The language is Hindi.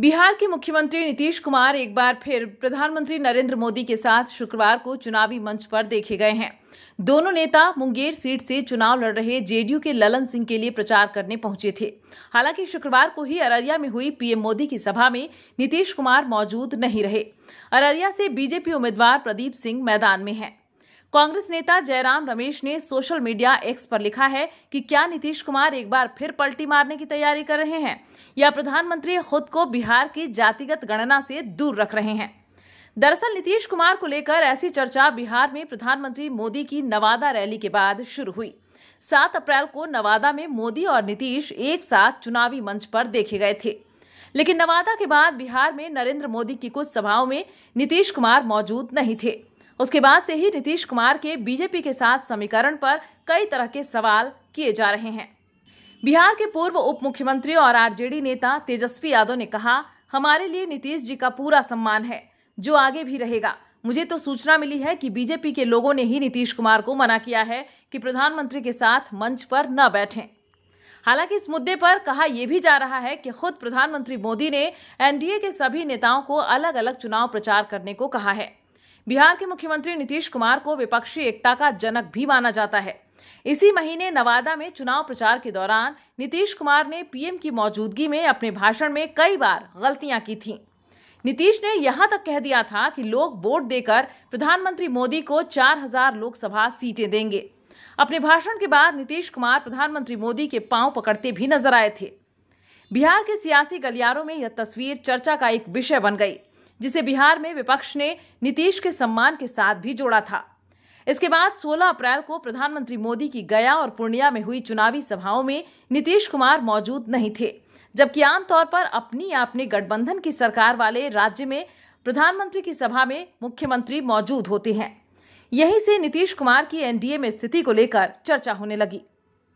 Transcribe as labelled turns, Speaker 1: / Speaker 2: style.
Speaker 1: बिहार के मुख्यमंत्री नीतीश कुमार एक बार फिर प्रधानमंत्री नरेंद्र मोदी के साथ शुक्रवार को चुनावी मंच पर देखे गए हैं दोनों नेता मुंगेर सीट से चुनाव लड़ रहे जेडीयू के ललन सिंह के लिए प्रचार करने पहुंचे थे हालांकि शुक्रवार को ही अररिया में हुई पीएम मोदी की सभा में नीतीश कुमार मौजूद नहीं रहे अररिया से बीजेपी उम्मीदवार प्रदीप सिंह मैदान में हैं कांग्रेस नेता जयराम रमेश ने सोशल मीडिया एक्स पर लिखा है कि क्या नीतीश कुमार एक बार फिर पलटी मारने की तैयारी कर रहे हैं या प्रधानमंत्री खुद को बिहार की जातिगत गणना से दूर रख रहे हैं दरअसल नीतीश कुमार को लेकर ऐसी चर्चा बिहार में प्रधानमंत्री मोदी की नवादा रैली के बाद शुरू हुई सात अप्रैल को नवादा में मोदी और नीतीश एक साथ चुनावी मंच पर देखे गए थे लेकिन नवादा के बाद बिहार में नरेंद्र मोदी की कुछ सभाओं में नीतीश कुमार मौजूद नहीं थे उसके बाद से ही नीतीश कुमार के बीजेपी के साथ समीकरण पर कई तरह के सवाल किए जा रहे हैं बिहार के पूर्व उप मुख्यमंत्री और आरजेडी नेता तेजस्वी यादव ने कहा हमारे लिए नीतीश जी का पूरा सम्मान है जो आगे भी रहेगा मुझे तो सूचना मिली है कि बीजेपी के लोगों ने ही नीतीश कुमार को मना किया है कि प्रधानमंत्री के साथ मंच पर न बैठें हालांकि इस मुद्दे पर कहा यह भी जा रहा है कि खुद प्रधानमंत्री मोदी ने एनडीए के सभी नेताओं को अलग अलग चुनाव प्रचार करने को कहा है बिहार के मुख्यमंत्री नीतीश कुमार को विपक्षी एकता का जनक भी माना जाता है इसी महीने नवादा में चुनाव प्रचार के दौरान नीतीश कुमार ने पीएम की मौजूदगी में अपने भाषण में कई बार गलतियां की थीं नीतीश ने यहां तक कह दिया था कि लोग वोट देकर प्रधानमंत्री मोदी को 4000 लोकसभा सीटें देंगे अपने भाषण के बाद नीतीश कुमार प्रधानमंत्री मोदी के पांव पकड़ते भी नजर आए थे बिहार के सियासी गलियारों में यह तस्वीर चर्चा का एक विषय बन गई जिसे बिहार में विपक्ष ने नीतीश के सम्मान के साथ भी जोड़ा था इसके बाद 16 अप्रैल को प्रधानमंत्री मोदी की गया और पूर्णिया में हुई चुनावी सभाओं में नीतीश कुमार मौजूद नहीं थे जबकि आमतौर पर अपनी अपने गठबंधन की सरकार वाले राज्य में प्रधानमंत्री की सभा में मुख्यमंत्री मौजूद होते हैं यहीं से नीतीश कुमार की एनडीए में स्थिति को लेकर चर्चा होने लगी